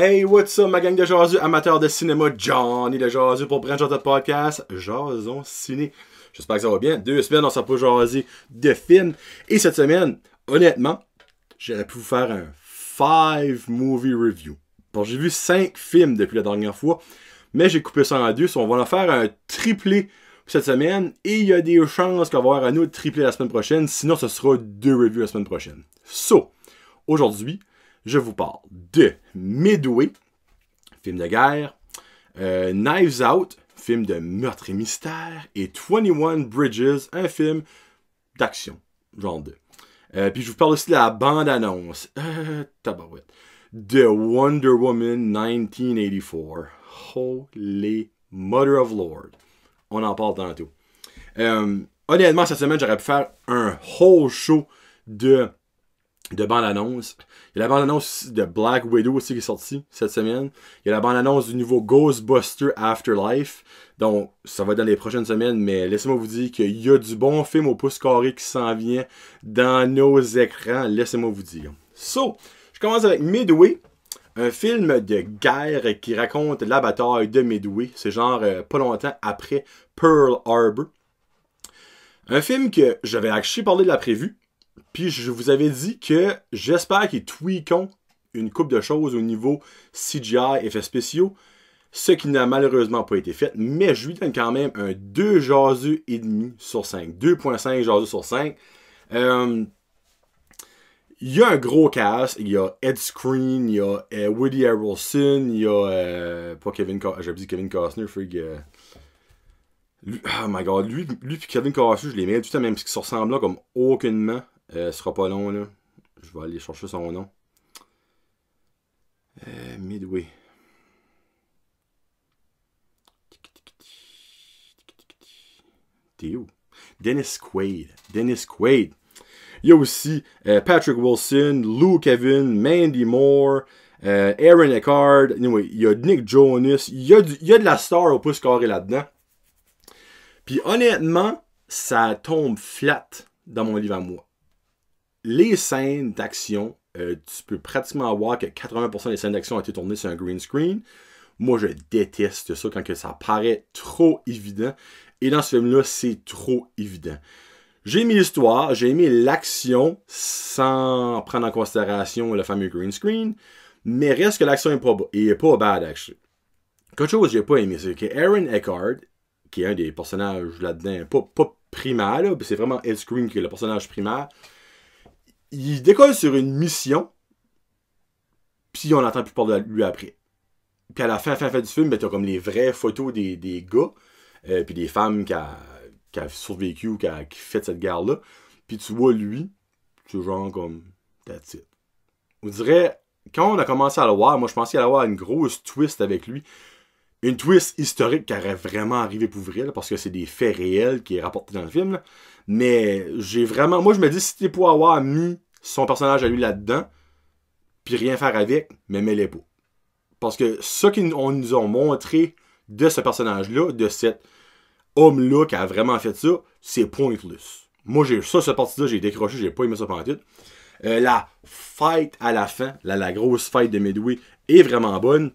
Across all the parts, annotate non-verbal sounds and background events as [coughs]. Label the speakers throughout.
Speaker 1: Hey, what's up, ma gang de jasus amateurs de cinéma, Johnny de jasus pour Brand de Podcast, Jason Ciné. J'espère que ça va bien. Deux semaines, on s'en pas jaser de films. Et cette semaine, honnêtement, j'aurais pu vous faire un 5 movie review. Bon, j'ai vu 5 films depuis la dernière fois, mais j'ai coupé ça en deux, on va en faire un triplé cette semaine et il y a des chances qu'on va avoir un autre triplé la semaine prochaine, sinon ce sera deux reviews la semaine prochaine. So, aujourd'hui, je vous parle de Midway, film de guerre, euh, Knives Out, film de meurtre et mystère, et 21 Bridges, un film d'action, genre 2. Euh, puis je vous parle aussi de la bande-annonce, euh, de Wonder Woman 1984. Holy Mother of Lord. On en parle tantôt. honnêtement, cette semaine, j'aurais pu faire un whole show de de bande-annonce. Il y a la bande-annonce de Black Widow aussi qui est sortie cette semaine. Il y a la bande-annonce du nouveau Ghostbuster Afterlife. Donc, ça va dans les prochaines semaines, mais laissez-moi vous dire qu'il y a du bon film au pouce carré qui s'en vient dans nos écrans. Laissez-moi vous dire. So, je commence avec Midway. Un film de guerre qui raconte la bataille de Midway. C'est genre euh, pas longtemps après Pearl Harbor. Un film que j'avais acheté parler de la prévue, puis je vous avais dit que j'espère qu'ils tweakent une coupe de choses au niveau CGI, effets spéciaux, ce qui n'a malheureusement pas été fait, mais je lui donne quand même un 2 jaseux et demi sur 5. 2.5 jaseux sur 5. Euh, il y a un gros cast. Il y a Ed Screen, il y a euh, Woody Harrelson, il y a. Euh, pas Kevin Costner, j'avais dit Kevin Costner, frig. oh my god, lui, lui et Kevin Costner, je les mets tout à temps, même qu'ils se ressemblent là comme aucunement. Euh, ce sera pas long, là. Je vais aller chercher son nom. Euh, Midway. T'es où? Dennis Quaid. Dennis Quaid. Il y a aussi euh, Patrick Wilson, Lou Kevin, Mandy Moore, Aaron Eckhart. il y a Nick Jonas. Il y a, il y a de la star au pouce carré là-dedans. Puis honnêtement, ça tombe flat dans mon livre à moi les scènes d'action, euh, tu peux pratiquement voir que 80% des scènes d'action ont été tournées sur un green screen. Moi, je déteste ça quand que ça paraît trop évident. Et dans ce film-là, c'est trop évident. J'ai aimé l'histoire, j'ai aimé l'action sans prendre en considération le fameux green screen, mais reste que l'action est pas, est pas bad, actually. Quelque chose que j'ai pas aimé, c'est que Aaron Eckhart, qui est un des personnages là-dedans, pas, pas primaire, c'est vraiment Ed Screen qui est le personnage primaire, il décolle sur une mission, puis on n'entend plus parler de lui après. Puis à la fin, fin, fin du film, ben, t'as comme les vraies photos des, des gars, euh, puis des femmes qui a, survécu ou qui a, fait cette guerre-là. Puis tu vois lui, tu genre comme, that's it. On dirait, quand on a commencé à le voir, moi je pensais qu'il allait avoir une grosse twist avec lui une twist historique qui aurait vraiment arrivé pour vrai, parce que c'est des faits réels qui est rapporté dans le film. Mais j'ai vraiment. Moi, je me dis, si t'es pour avoir mis son personnage à lui là-dedans, puis rien faire avec, mais mets-les beaux. Parce que ce qu'on nous a montré de ce personnage-là, de cet homme-là qui a vraiment fait ça, c'est pointless. Moi, j'ai ça, cette partie-là, j'ai décroché, j'ai pas aimé ça pendant euh, la fight à la fin, la, la grosse fight de Midway, est vraiment bonne.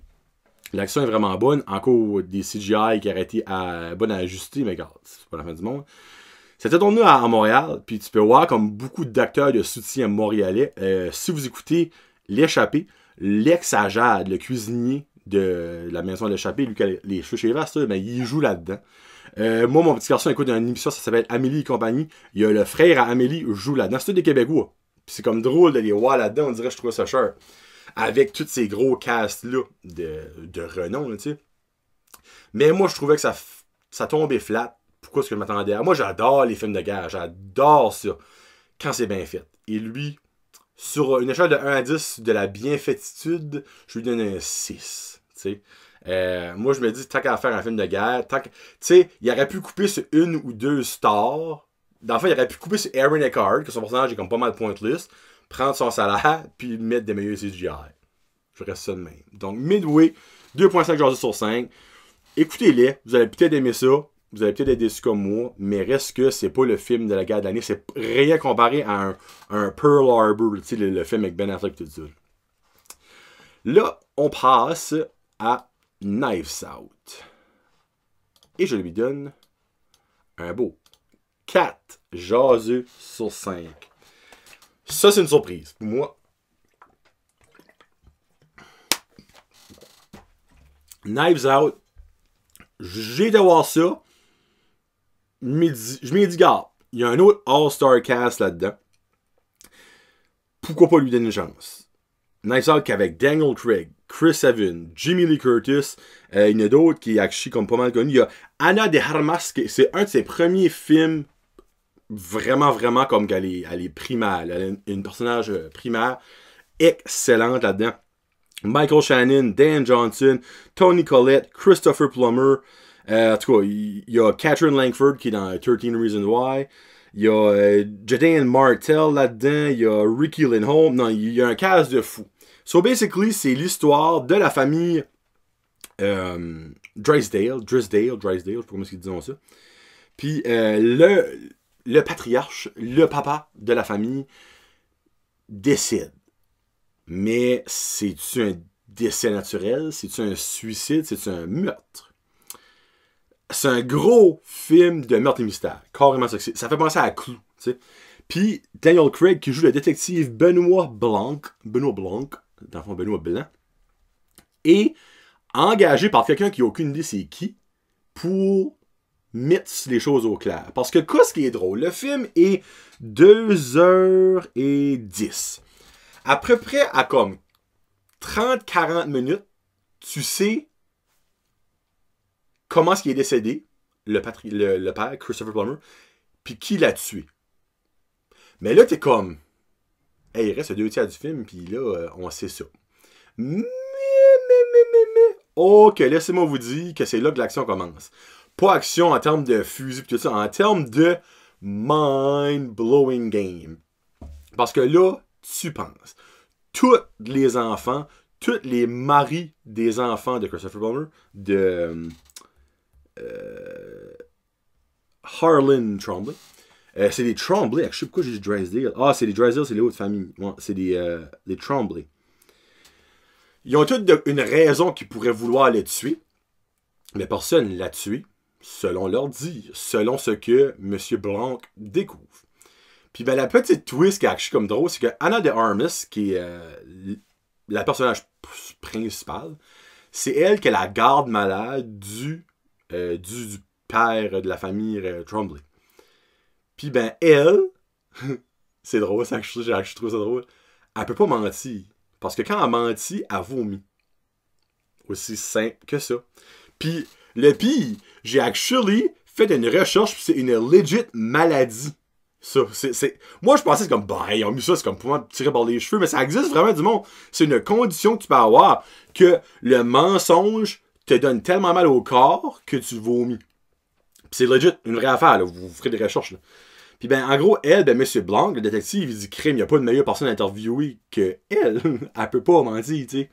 Speaker 1: L'action est vraiment bonne. Encore des CGI qui auraient été à, bonnes à ajuster, mais regarde, c'est pas la fin du monde. C'était tourné à, à, Montréal, puis tu peux voir comme beaucoup d'acteurs de soutien montréalais. Euh, si vous écoutez L'échappée, l'ex le cuisinier de la maison de l'échappée, lui qui a les cheveux chez ben, il joue là-dedans. Euh, moi, mon petit garçon écoute une émission, ça s'appelle Amélie et compagnie. Il y a le frère à Amélie, joue là-dedans. C'est des Québécois. c'est comme drôle de les voir là-dedans, on dirait que je trouve ça cher avec tous ces gros castes là de, de, renom, sais. Mais moi, je trouvais que ça, ça tombait flat. Pourquoi est-ce que je m'attendais à Moi, j'adore les films de guerre, j'adore ça quand c'est bien fait. Et lui, sur une échelle de 1 à 10 de la bienfaititude, je lui donne un 6. Euh, moi, je me dis, tant qu'à faire un film de guerre, tant que, il aurait pu couper sur une ou deux stars. Dans le fond, il aurait pu couper sur Aaron Eckhart, que son personnage est comme pas mal pointless prendre son salaire, puis mettre des meilleurs CGI. Je reste ça de même. Donc, Midway, 2.5 jours sur 5. Écoutez-les, vous allez peut-être aimer ça, vous allez peut-être être déçu comme moi, mais reste que c'est pas le film de la guerre d'année, c'est rien comparé à un, Pearl Harbor, le, le, film avec Ben Affleck tout ça. Là, on passe à Knives Out. Et je lui donne un beau 4 jaseux sur 5. Ça, c'est une surprise. pour Moi. Knives Out. J'ai voir ça. Je m'y dis garde, il y a un autre All-Star cast là-dedans. Pourquoi pas lui donner une chance? Knives Out avec Daniel Craig, Chris Evans, Jimmy Lee Curtis, euh, il y en a d'autres qui est comme pas mal connus. Il y a Anna de Harmas, c'est un de ses premiers films vraiment, vraiment comme qu'elle est, elle est primaire. Elle est une, personnage euh, primaire excellente là-dedans. Michael Shannon, Dan Johnson, Tony Collette, Christopher Plummer. Euh, en tout cas, il y, a Catherine Langford qui est dans 13 Reasons Why. Il y a euh, Jaden Martel là-dedans. Il y a Ricky Linholm Non, il y a un casse de fou. So basically, c'est l'histoire de la famille euh, Drysdale. Drysdale, Drysdale, je sais pas comment ils disent ça. Puis euh, le, le patriarche, le papa de la famille, décide. Mais c'est-tu un décès naturel? C'est-tu un suicide? C'est-tu un meurtre? C'est un gros film de meurtre et mystère. Carrément succès. Ça fait penser à Clou. Puis Daniel Craig qui joue le détective Benoît Blanc. Benoît Blanc. Dans le fond, Benoît Blanc. Et engagé par quelqu'un qui n'a aucune idée c'est qui pour Mets les choses au clair. Parce que quoi, ce qui est drôle, le film est 2h10. À peu près à comme 30-40 minutes, tu sais comment est-ce qu'il est décédé, le, père, Christopher Plummer, puis qui l'a tué. Mais là, t'es comme, hey, il reste deux tiers du film, puis là, euh, on sait ça. Mais, mais, mais, mais, mais, Ok, oh, laissez-moi vous dire que c'est là que l'action commence. Pas action en termes de fusil, tout ça, en termes de mind-blowing game. Parce que là, tu penses. Tous les enfants, tous les maris des enfants de Christopher Palmer, de euh, Harlan Trombley, euh, c'est des Trombley. Je sais pourquoi j'ai dit Drysdale. Ah, c'est des Drysdale, c'est les autres familles. c'est des, euh, les Trombley. Ils ont toutes une raison qui pourraient vouloir les tuer, mais personne ne l'a tué selon leur dit selon ce que M. Blanc découvre. Puis ben, la petite twist qui est comme drôle, c'est que Anna de Armas, qui est euh, la personnage principale, c'est elle qui est la garde malade du, euh, du, père de la famille euh, Puis ben elle, [laughs] c'est drôle, ça, je, je, trouve ça drôle, elle peut pas mentir. Parce que quand elle mentit, elle vomit. Aussi simple que ça. Puis le pire, j'ai actually fait une recherche, c'est une legit maladie. Ça, c'est, Moi, je pensais, c'est comme, bah, ils ont mis ça, c'est comme pour moi, tirer par les cheveux, mais ça existe vraiment du monde. C'est une condition que tu peux avoir que le mensonge te donne tellement mal au corps que tu vomis. c'est legit, une vraie affaire, là. Vous, ferez des recherches, là. Puis ben, en gros, elle, ben, M. Blanc, le détective, il dit crime, il n'y a pas de meilleure personne à interviewer que elle. [laughs] elle peut pas mentir, tu sais.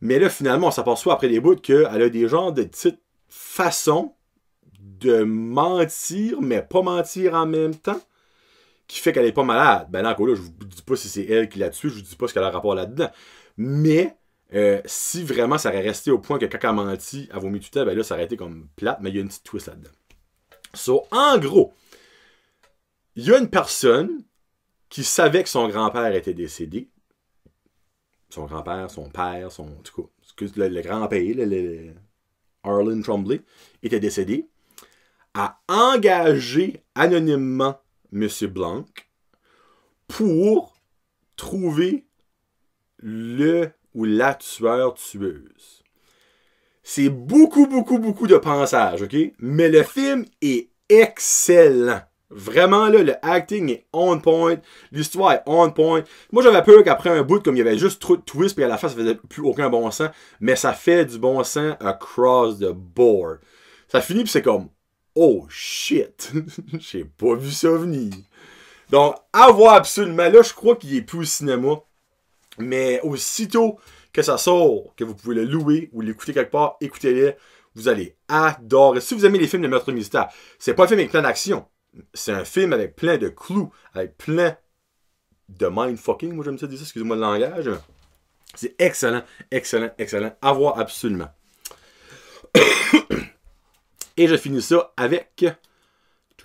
Speaker 1: Mais là, finalement, on s'aperçoit après des bouts qu'elle a des genres de titres façon de mentir, mais pas mentir en même temps, qui fait qu'elle est pas malade. Ben là, encore là, je vous dis pas si c'est elle qui l'a tué, je vous dis pas ce qu'elle a rapport là-dedans. Mais euh, si vraiment ça aurait resté au point que quand elle menti, elle vos tout ben là, ça aurait été comme plate, mais il y a une petite twist là-dedans. So, en gros, il y a une personne qui savait que son grand-père était décédé. Son grand-père, son père, son. En tout cas, le, grand-père, le, Arlen Trombley, était décédé, a engagé anonymement M. Blanc pour trouver le ou la tueur-tueuse. C'est beaucoup, beaucoup, beaucoup de pensage, OK? Mais le film est excellent. Vraiment, là, le acting est on point. L'histoire est on point. Moi, j'avais peur qu'après un bout, comme il y avait juste trop de twists, puis à la fin, ça faisait plus aucun bon sens. Mais ça fait du bon sens across the board. Ça finit, puis c'est comme, oh shit, [laughs] j'ai pas vu ça venir. Donc, à voir absolument. Là, je crois qu'il est plus au cinéma. Mais aussitôt que ça sort, que vous pouvez le louer ou l'écouter quelque part, écoutez-le. Vous allez adorer. Si vous aimez les films de meurtre mystère, c'est pas un film avec plein d'action c'est un film avec plein de clous, avec plein de mindfucking, moi j'aime ça dire ça, excusez-moi le langage. C'est excellent, excellent, excellent. À voir absolument. [coughs] Et je finis ça avec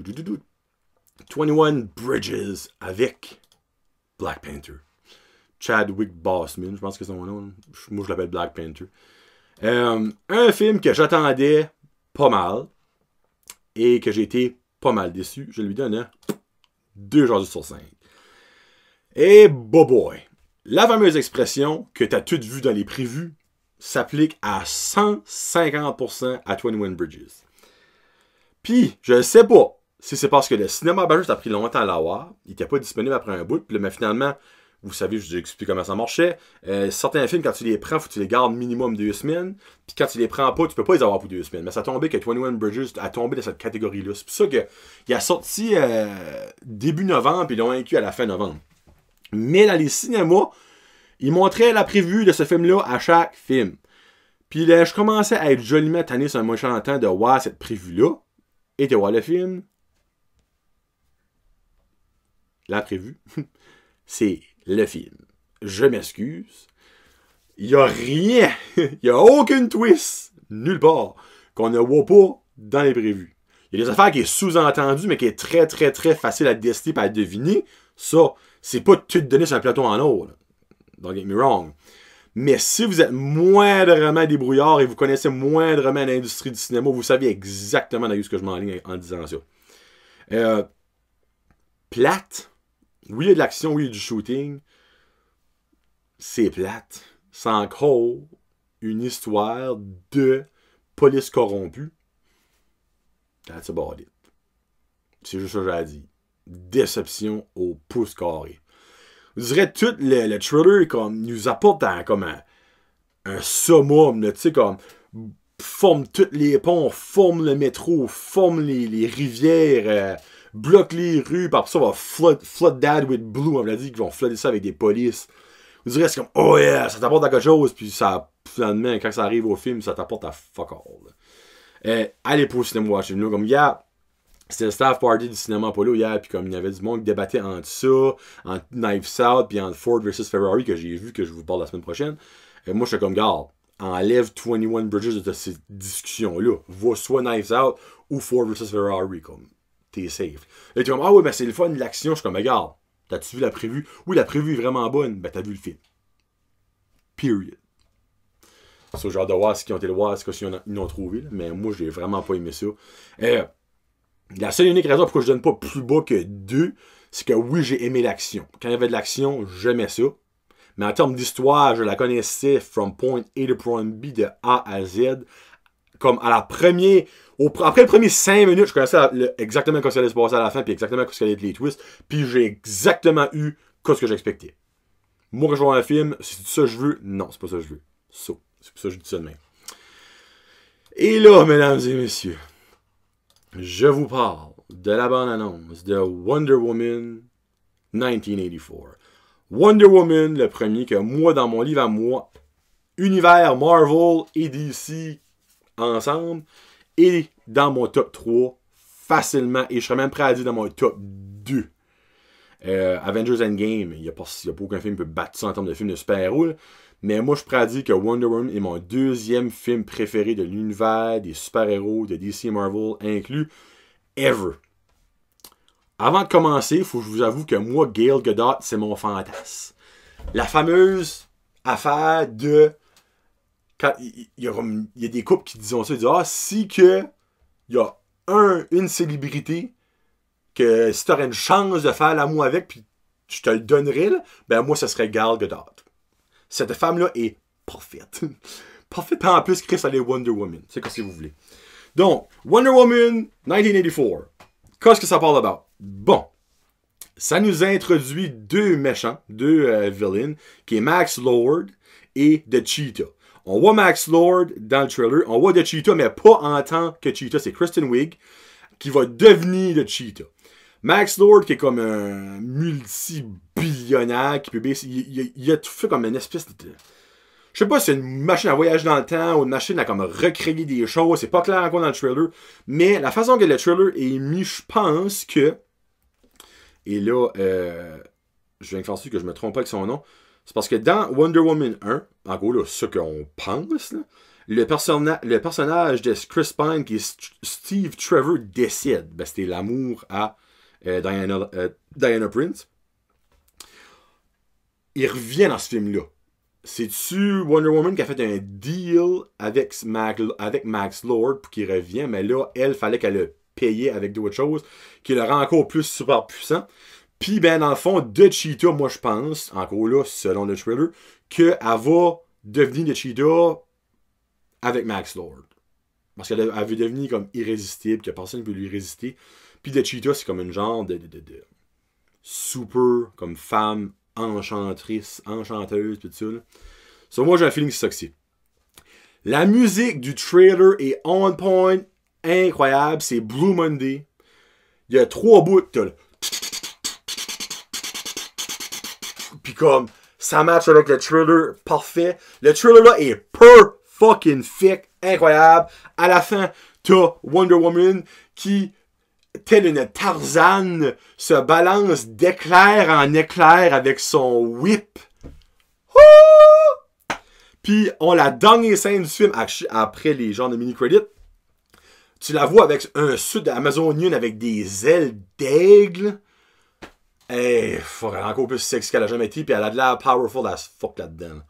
Speaker 1: 21 Bridges avec Black Panther. Chadwick Bossman, je pense que c'est son nom. Moi, je l'appelle Black Panther. Euh, un film que j'attendais pas mal et que j'ai été mal déçu. Je lui donne un 2 sur 5. Et eh, boy, La fameuse expression que tu as toute vue dans les prévues s'applique à 150% à 21 Bridges. Puis, je sais pas si c'est parce que le cinéma belge a pris longtemps à l'avoir, il n'était pas disponible après un bout, mais finalement, vous savez, je vous ai expliqué comment ça marchait. Euh, certains films, quand tu les prends, faut que tu les gardes minimum deux semaines. Puis quand tu les prends pas, tu peux pas les avoir pour deux semaines. Mais ça tombé que 21 Bridges a tombé dans cette catégorie-là. C'est pour ça qu'il a sorti euh, début novembre, puis ils l'ont inclus à la fin novembre. Mais dans les cinémas, ils montraient la prévue de ce film-là à chaque film. Puis là, je commençais à être joliment tanné sur un de temps de voir cette prévue-là. Et de voir le film. La prévue. [laughs] c'est le film. Je m'excuse. Il n'y a rien, [laughs] il n'y a aucune twist, nulle part, qu'on ne voit pas dans les prévus. Il y a des affaires qui sont sous-entendues, mais qui est très, très, très facile à décider et à deviner. Ça, c'est pas tout donné sur un plateau en or. Don't get me wrong. Mais si vous êtes moindrement débrouillard et vous connaissez moindrement l'industrie du cinéma, vous savez exactement d'ailleurs ce que je m'enligne en disant ça. Euh, plate, oui, il y a de l'action, oui, il y a du shooting. C'est plate. C'est encore une histoire de police corrompue. That's about C'est juste ce que j'ai dit. Déception au pouce carré. Je dirais tout le, trailer thriller comme, nous apporte un, comme un, summum, tu sais, comme forme toutes les ponts, forme le métro, forme les, rivières. Euh, bloque les rues, par ça, on va flood, flood dad with blue. On me l'a dit qu'ils vont flooder ça avec des polices. Vous direz, c'est comme, oh yeah, ça t'apporte à quelque chose, puis ça, finalement, quand ça arrive au film, ça t'apporte à fuck all. Euh, allez pour le cinéma watch nous comme, yeah, c'était le staff party du cinéma polo hier, puis comme il y avait du monde qui débattait entre ça, entre Knives Out, puis entre Ford versus Ferrari, que j'ai vu, que je vous parle la semaine prochaine, et euh, moi, je suis comme, garde, enlève 21 Bridges de cette discussion là Va soit Knives Out ou Ford versus Ferrari, comme safe. Et tu comme, ah ouais, mais c'est le fun, l'action. Je suis comme, regarde, t'as-tu vu la prévue? Oui, la prévue est vraiment bonne. Ben, t'as vu le film. Period. C'est genre de voir ce qu'ils ont été voir, ce qu'ils ont trouvé. Mais moi, j'ai vraiment pas aimé ça. et euh, la seule et unique raison pourquoi je donne pas plus bas que deux c'est que oui, j'ai aimé l'action. Quand il y avait de l'action, j'aimais ça. Mais en termes d'histoire, je la connaissais from point A to point B de A à Z comme à la première. après le premier 5 minutes, je connaissais exactement quand ça allait se passer à la fin, puis exactement ce allait être les twists, puis j'ai exactement eu ce que j'expectais. Moi, quand je vois un film, c'est ça que je veux. Non, c'est pas ça que je veux. So, c'est pour ça que je dis ça demain. Et là, mesdames et messieurs, je vous parle de la bonne annonce de Wonder Woman 1984. Wonder Woman, le premier que moi, dans mon livre à moi, univers Marvel et DC ensemble et dans mon top 3 facilement. Et je serais même prêt à dire dans mon top 2. Euh, Avengers Endgame, il n'y a, pas aucun film qui peut battre ça en termes de film de super-héros. Mais moi, je suis que Wonder Woman est mon deuxième film préféré de l'univers des super-héros, de DC Marvel inclus, ever. Avant de commencer, il faut que je vous avoue que moi, Gail Godot, c'est mon fantasme. La fameuse affaire de il y, a des couples qui disent ça, ils disent Ah, si que il y a un, une célébrité que si tu aurais une chance de faire l'amour avec, puis je te le donnerais, là, ben moi, ce serait Gal Gadot. Cette femme-là est parfaite. [laughs] parfaite en plus, Chris, elle est Wonder Woman. C'est comme si vous voulez. Donc, Wonder Woman 1984. Qu'est-ce que ça parle about? Bon. Ça nous introduit deux méchants, deux euh, villains, qui est Max Lord et The Cheetah. On voit Max Lord dans le trailer. On voit de Cheetah, mais pas en tant que Cheetah. C'est Kristen Wiig qui va devenir de Cheetah. Max Lord, qui est comme un multi-billionnaire, qui peut il, a tout fait comme une espèce de. Je sais pas si c'est une machine à voyager dans le temps ou une machine à comme recréer des choses, c'est pas clair encore dans le trailer. Mais la façon que le trailer est mis, je pense que. Et là, euh, je viens de faire que je me trompe pas avec son nom. C'est parce que dans Wonder Woman 1, en gros, là, ce qu'on pense, le, le, personnage de Chris Pine, qui est Steve Trevor, décide, Ben, C'était l'amour à euh, euh, Diana, Prince. Il revient dans ce film-là. C'est-tu Wonder Woman qui a fait un deal avec, avec Max Lord pour qu'il revienne, mais là, elle, fallait qu'elle le paye avec d'autres choses, qui le rend encore plus super puissant. Puis, ben, dans le fond, de Cheetah, moi, je pense, encore là, selon le trailer, qu'elle va devenir de Cheetah avec Max Lord. Parce qu'elle veut devenir comme irrésistible, que personne ne peut lui résister. Puis, de Cheetah, c'est comme une genre de, super, comme femme enchantrice, enchanteuse, tout ça. moi, j'ai un feeling que La musique du trailer est on point, incroyable. C'est Blue Monday. Il y a trois bouts de Puis comme, ça match avec le thriller parfait. Le thriller là est pur fucking fake. incroyable. À la fin, t'as Wonder Woman qui, telle une Tarzane, se balance d'éclair en éclair avec son whip. Puis on la dernière scène du film après les genres de mini-credits. Tu la vois avec un sud d'Amazonian avec des ailes d'aigle. Hey, fuck, elle est encore plus sexy qu'elle a jamais été, puis elle a de l'air powerful as fuck là-dedans.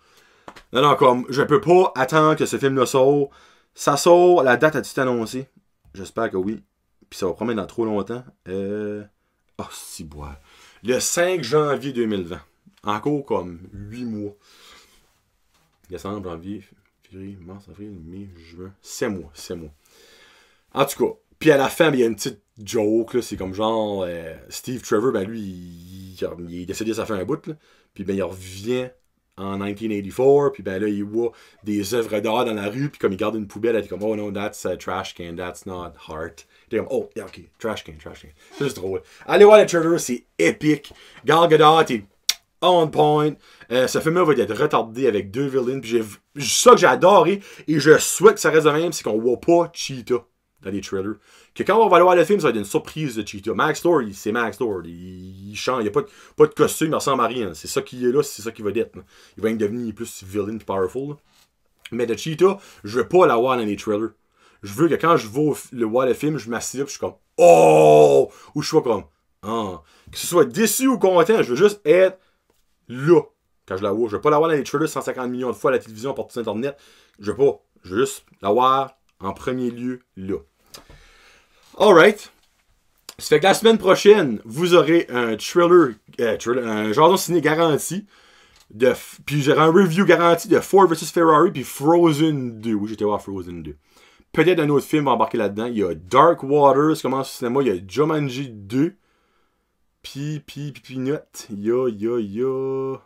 Speaker 1: Non, non, comme, je peux pas attendre que ce film-là sort. Ça sort, la date a-t-il annoncée? J'espère que oui. Puis ça va promener dans trop longtemps. Euh... Oh, si bois. Le 5 janvier 2020. Encore comme 8 mois. Décembre, janvier, février, mars, avril, mai, juin. 7 mois, 7 mois. En tout cas, puis à la fin, il y a une petite joke, c'est comme genre euh, Steve Trevor, ben lui, il, il, il ça fait un bout, là. puis ben il revient en 1984, puis ben là, il voit des œuvres d'art dans la rue, puis comme il garde une poubelle, il est comme, oh no, that's a uh, trash can, that's not heart. Il comme, oh, ok, trash can, trash can. C'est drôle. Allez voir le Trevor, c'est épique. Gal d'art, est on point. Euh, ce film-là va être retardé avec deux villains, puis ça que j'ai adoré, et je souhaite que ça reste de même, c'est qu'on voit pas Cheetah dans les trailers que quand on va voir le film, ça va être une surprise de Cheetah. Max Story c'est Max Lord. Il, chante, il n'y a pas de, costume, il ressemble à rien. C'est ça qui est là, c'est ça qui va être. Il va devenir plus villain powerful. Mais de Cheetah, je veux pas la voir dans les trailers. Je veux que quand je vais le voir le film, je m'assieds et je suis comme Oh! Ou je suis comme Ah! Que ce soit déçu ou content, je veux juste être là quand je la vois. Je veux pas la voir dans les trailers 150 millions de fois à la télévision, partout sur Internet. Je veux pas. Je veux juste la voir en premier lieu là. Alright. Ça fait que la semaine prochaine, vous aurez un thriller, euh, un jardin ciné garanti. De puis j'aurai un review garanti de Ford vs Ferrari puis Frozen 2. Oui, j'étais voir Frozen 2. Peut-être un autre film va embarquer là-dedans. Il y a Dark Waters, comment ce cinéma. Il y a Jumanji 2. Puis, puis, puis, puis, note. yo yo yo.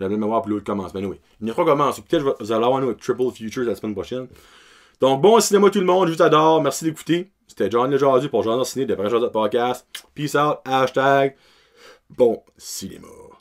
Speaker 1: J'avais même voir plus l'autre commence. Mais oui. il n'y a pas commence. Peut-être que vous allez avoir un autre Triple Futures la semaine prochaine. Donc, bon cinéma tout le monde, je vous adore, merci d'écouter. C'était John Lejardu pour Jean Ciné, de Vrai Podcast. Peace out, hashtag bon cinéma.